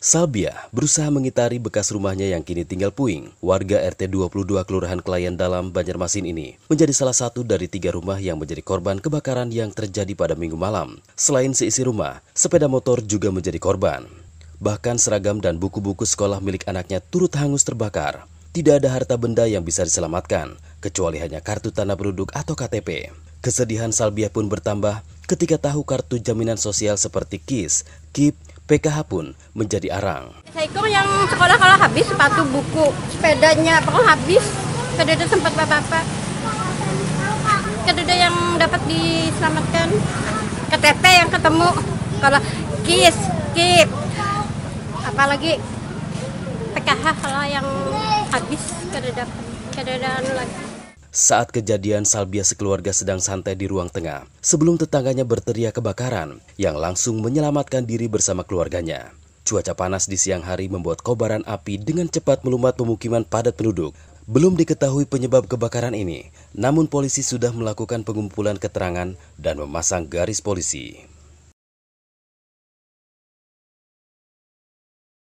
Sabia berusaha mengitari bekas rumahnya yang kini tinggal puing. Warga RT 22 Kelurahan Kelayan Dalam Banjarmasin ini menjadi salah satu dari tiga rumah yang menjadi korban kebakaran yang terjadi pada minggu malam. Selain seisi rumah, sepeda motor juga menjadi korban. Bahkan seragam dan buku-buku sekolah milik anaknya turut hangus terbakar. Tidak ada harta benda yang bisa diselamatkan, kecuali hanya kartu tanah penduduk atau KTP. Kesedihan Salbia pun bertambah ketika tahu kartu jaminan sosial seperti KIS, KIP, PKH pun menjadi arang. Saya yang sekolah kalau habis, sepatu, buku, sepedanya pokoknya habis, sepeda itu sempat bapak-bapak. Kedua yang dapat diselamatkan, KTP yang ketemu, kalau KIS, KIP, apalagi PKH kalau yang habis, kedua dapat, kedua anu lagi. Saat kejadian, Salbia sekeluarga sedang santai di ruang tengah sebelum tetangganya berteriak kebakaran yang langsung menyelamatkan diri bersama keluarganya. Cuaca panas di siang hari membuat kobaran api dengan cepat melumat pemukiman padat penduduk. Belum diketahui penyebab kebakaran ini, namun polisi sudah melakukan pengumpulan keterangan dan memasang garis polisi.